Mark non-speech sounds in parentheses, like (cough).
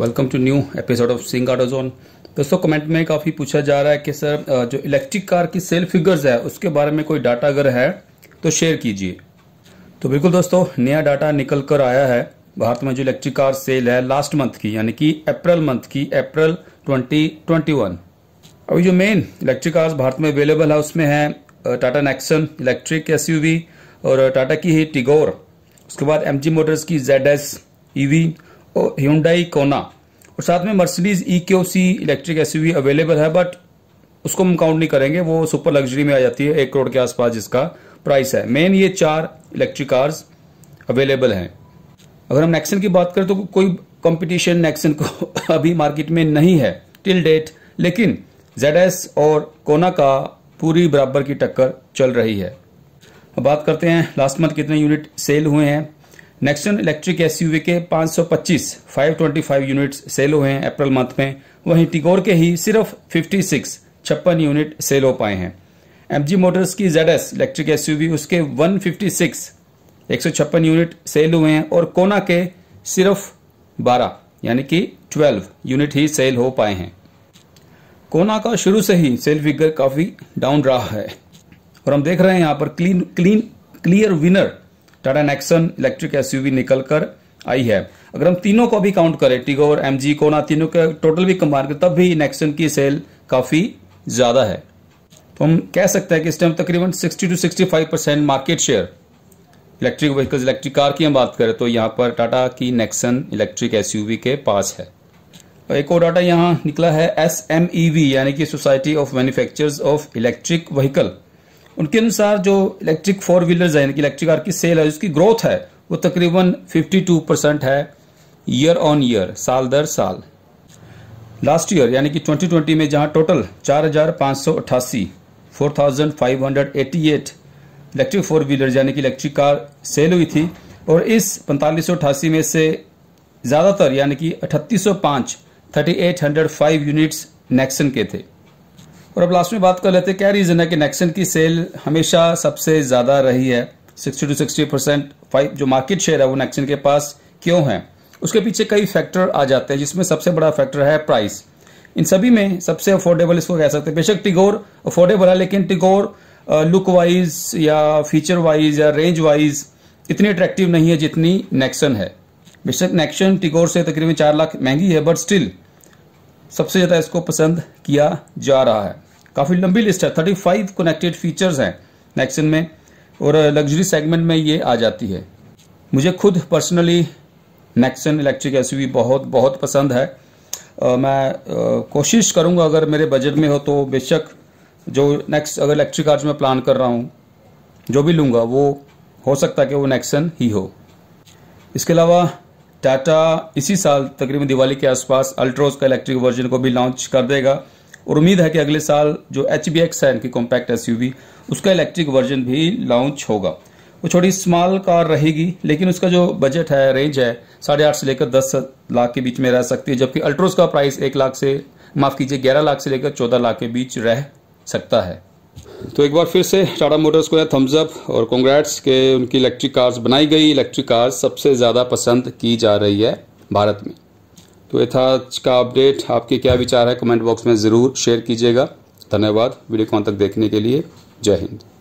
welcome to new episode of Singh Autozone दोस्तों comment में काफ़ी पूछा जा रहा है कि सर जो इलेक्ट्रिक कार की सेल फिगर्स है उसके बारे में कोई डाटा अगर है तो शेयर कीजिए तो बिल्कुल दोस्तों नया डाटा निकल कर आया है भारत में जो इलेक्ट्रिक कार सेल है लास्ट मंथ की यानी कि अप्रैल मंथ की अप्रैल 2021 अभी जो मेन इलेक्ट्रिक कार्स भारत में अवेलेबल है उसमें है टाटा नेक्सन इलेक्ट्रिक एस और टाटा की है टिगोर उसके बाद एम मोटर्स की Z S EV Hyundai Kona और साथ में Mercedes E K C electric S available है बट उसको हम काउंट नहीं करेंगे वो सुपर लग्जरी में आ जाती है एक करोड़ के आसपास जिसका प्राइस है मेन ये चार इलेक्ट्रिक कार्स अवेलेबल हैं अगर हम नेक्सन की बात करें तो कोई कंपटीशन नेक्सन को (laughs) अभी मार्केट में नहीं है टिल डेट लेकिन जेड और कोना का पूरी बराबर की टक्कर चल रही है अब बात करते हैं लास्ट मंथ कितने यूनिट सेल हुए हैं नेक्सन इलेक्ट्रिक एसयूवी के 525 525 यूनिट्स सेल हुए हैं अप्रैल मंथ में वहीं टिगोर के ही सिर्फ 56 छप्पन यूनिट सेल हो पाए हैं एमजी मोटर्स की जेड एस इलेक्ट्रिक एसयूवी उसके 156 फिफ्टी यूनिट सेल हुए हैं और कोना के सिर्फ 12 यानी कि 12 यूनिट ही सेल हो पाए हैं कोना का शुरू से ही सेल फिगर काफी डाउन रहा है और हम देख रहे हैं यहाँ पर clean clean clear winner Tata Nexon electric SUV निकल कर आई है अगर हम तीनों को भी काउंट करें टिगो और एम जी को तीनों का टोटल भी कंबाइन करें तब भी नेक्सन की सेल काफी ज्यादा है तो हम कह सकते हैं कि इस टाइम तकरीबन 60 to 65 percent market share electric vehicles electric car की हम बात करें तो यहाँ पर टाटा की नेक्सन इलेक्ट्रिक एसयूवी के पास है और एक और डाटा यहाँ निकला है एस एम ई वी यानी कि society of manufacturers of electric vehicle उनके अनुसार जो इलेक्ट्रिक फोर व्हीलर है यानी कि इलेक्ट्रिक कार की सेल है उसकी ग्रोथ है वो तकरीबन 52 परसेंट है ईयर ऑन ईयर साल दर साल लास्ट ईयर यानी कि 2020 में जहां टोटल 4,588 4,588 इलेक्ट्रिक फोर व्हीलर यानी कि इलेक्ट्रिक कार सेल हुई थी और इस पैंतालीस में से ज़्यादातर यानी कि हंड्रेड फाइव यूनिट्स नेक्सन के थे और अब लास्ट में बात कर लेते हैं क्या रीज़न है कि नेक्सन की सेल हमेशा सबसे ज़्यादा रही है sixty two sixty percent five जो मार्केट शेयर है वो नेक्सन के पास क्यों है उसके पीछे कई फैक्टर आ जाते हैं जिसमें सबसे बड़ा फैक्टर है प्राइस इन सभी में सबसे अफोर्डेबल इसको कह सकते हैं बेशक टिगोर अफोर्डेबल है लेकिन टिगोर लुक वाइज या फीचर वाइज या रेंज वाइज इतनी अट्रैक्टिव नहीं है जितनी नेक्सन है बेशक नेक्सन टिगोर से तकरीबन चार लाख महंगी है बट स्टिल सबसे ज़्यादा इसको पसंद किया जा रहा है काफ़ी लंबी लिस्ट है थर्टी फाइव कनेक्टेड फीचर्स हैं नेक्सन में और लग्जरी सेगमेंट में ये आ जाती है मुझे खुद पर्सनली नेक्सन इलेक्ट्रिक एस बहुत बहुत पसंद है आ, मैं आ, कोशिश करूंगा अगर मेरे बजट में हो तो बेशक जो नेक्स्ट अगर इलेक्ट्रिक कार्स में प्लान कर रहा हूँ जो भी लूंगा वो हो सकता है कि वो नेक्सन ही हो इसके अलावा टाटा इसी साल तकरीबन दिवाली के आसपास अल्ट्रोज का इलेक्ट्रिक वर्जन को भी लॉन्च कर देगा और उम्मीद है कि अगले साल जो एच बी एक्स है इनकी कॉम्पैक्ट एस उसका इलेक्ट्रिक वर्जन भी लॉन्च होगा वो छोटी स्मॉल कार रहेगी लेकिन उसका जो बजट है रेंज है साढ़े आठ से लेकर दस लाख के बीच में रह सकती है जबकि अल्ट्रोस का प्राइस एक लाख से माफ कीजिए ग्यारह लाख से लेकर चौदह लाख के बीच रह सकता है तो एक बार फिर से टाटा मोटर्स को थम्स अप और कॉन्ग्रेट्स के उनकी इलेक्ट्रिक कार्स बनाई गई इलेक्ट्रिक कार्स सबसे ज़्यादा पसंद की जा रही है भारत में तो ये था आज का अपडेट आपके क्या विचार है कमेंट बॉक्स में ज़रूर शेयर कीजिएगा धन्यवाद वीडियो कॉन तक देखने के लिए जय हिंद